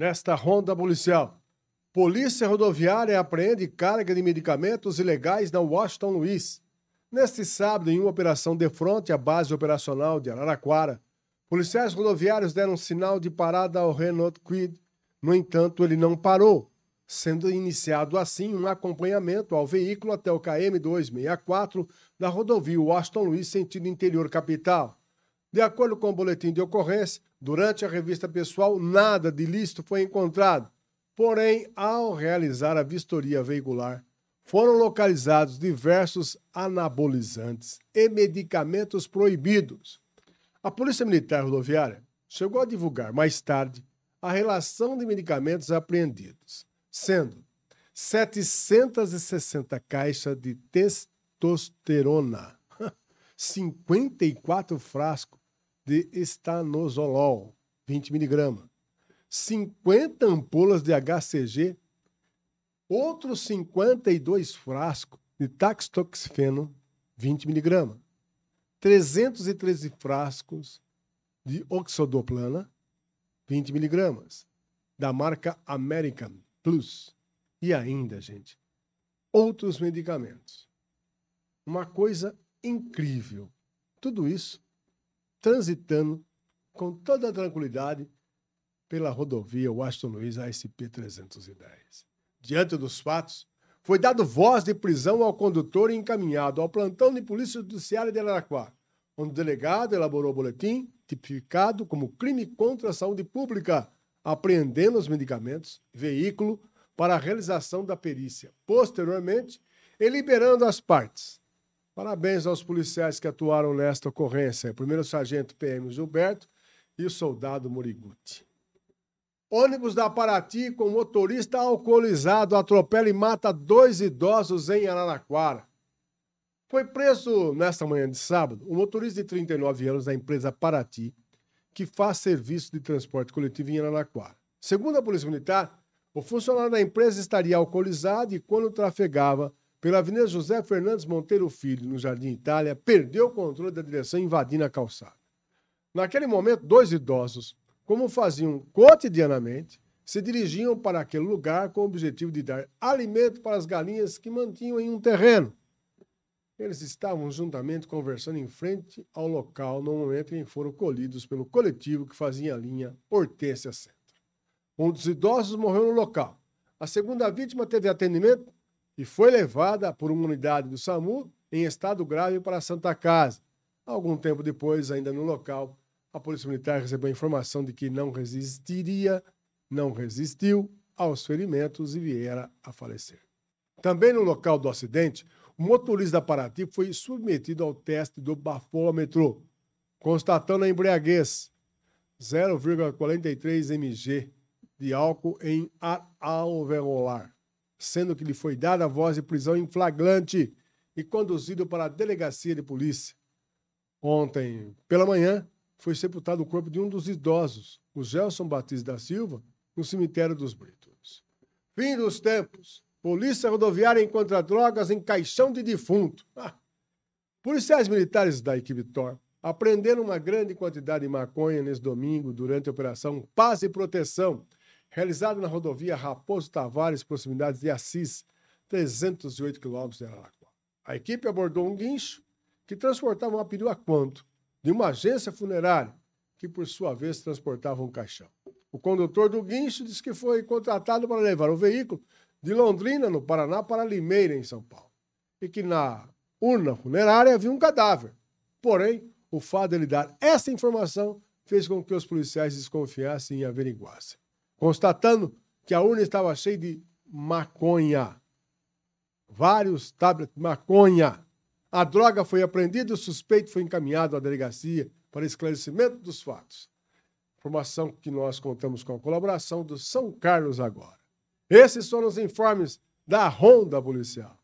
nesta ronda policial. Polícia Rodoviária apreende carga de medicamentos ilegais na Washington Luiz. Neste sábado, em uma operação de fronte à base operacional de Araraquara, policiais rodoviários deram sinal de parada ao Renault Quid. No entanto, ele não parou, sendo iniciado assim um acompanhamento ao veículo até o KM 264 da rodovia Washington Luiz, sentido interior capital. De acordo com o boletim de ocorrência, durante a revista pessoal, nada de lícito foi encontrado. Porém, ao realizar a vistoria veicular, foram localizados diversos anabolizantes e medicamentos proibidos. A Polícia Militar Rodoviária chegou a divulgar mais tarde a relação de medicamentos apreendidos, sendo 760 caixas de testosterona, 54 frascos de estanozolol, 20 miligramas. 50 ampolas de HCG, outros 52 frascos de taxtoxifeno, 20 miligramas. 313 frascos de oxodoplana, 20 miligramas, da marca American Plus. E ainda, gente, outros medicamentos. Uma coisa incrível. Tudo isso transitando com toda tranquilidade pela rodovia Washington Luiz ASP-310. Diante dos fatos, foi dado voz de prisão ao condutor e encaminhado ao plantão de polícia judiciária de Araraquá, onde o delegado elaborou o boletim tipificado como crime contra a saúde pública, apreendendo os medicamentos, veículo, para a realização da perícia. Posteriormente, e liberando as partes. Parabéns aos policiais que atuaram nesta ocorrência. Primeiro sargento PM Gilberto e o soldado Moriguti. Ônibus da Paraty com motorista alcoolizado atropela e mata dois idosos em Araraquara. Foi preso nesta manhã de sábado o um motorista de 39 anos da empresa Paraty, que faz serviço de transporte coletivo em Araraquara. Segundo a Polícia Militar, o funcionário da empresa estaria alcoolizado e, quando trafegava, pela Avenida José Fernandes Monteiro Filho, no Jardim Itália, perdeu o controle da direção invadindo a calçada. Naquele momento, dois idosos, como faziam cotidianamente, se dirigiam para aquele lugar com o objetivo de dar alimento para as galinhas que mantinham em um terreno. Eles estavam juntamente conversando em frente ao local no momento em que foram colhidos pelo coletivo que fazia a linha Hortência Centro. Um dos idosos morreu no local. A segunda vítima teve atendimento e foi levada por uma unidade do SAMU em estado grave para a Santa Casa. Algum tempo depois, ainda no local, a Polícia Militar recebeu a informação de que não resistiria, não resistiu aos ferimentos e viera a falecer. Também no local do acidente, o motorista da Paraty foi submetido ao teste do bafômetro, constatando a embriaguez 0,43 mg de álcool em ar alveolar sendo que lhe foi dada a voz de prisão em flagrante e conduzido para a delegacia de polícia. Ontem, pela manhã, foi sepultado o corpo de um dos idosos, o Gelson Batista da Silva, no cemitério dos Britos. Fim dos tempos. Polícia rodoviária encontra drogas em caixão de defunto. Ah. Policiais militares da equipe TOR apreenderam uma grande quantidade de maconha nesse domingo durante a Operação Paz e Proteção, realizado na rodovia Raposo Tavares, proximidades de Assis, 308 quilômetros de Araraquara. A equipe abordou um guincho que transportava uma perua quanto de uma agência funerária, que por sua vez transportava um caixão. O condutor do guincho disse que foi contratado para levar o veículo de Londrina, no Paraná, para Limeira, em São Paulo, e que na urna funerária havia um cadáver. Porém, o fato de ele dar essa informação fez com que os policiais desconfiassem e averiguassem constatando que a urna estava cheia de maconha. Vários tablets de maconha. A droga foi apreendida e o suspeito foi encaminhado à delegacia para esclarecimento dos fatos. Informação que nós contamos com a colaboração do São Carlos Agora. Esses foram os informes da Ronda Policial.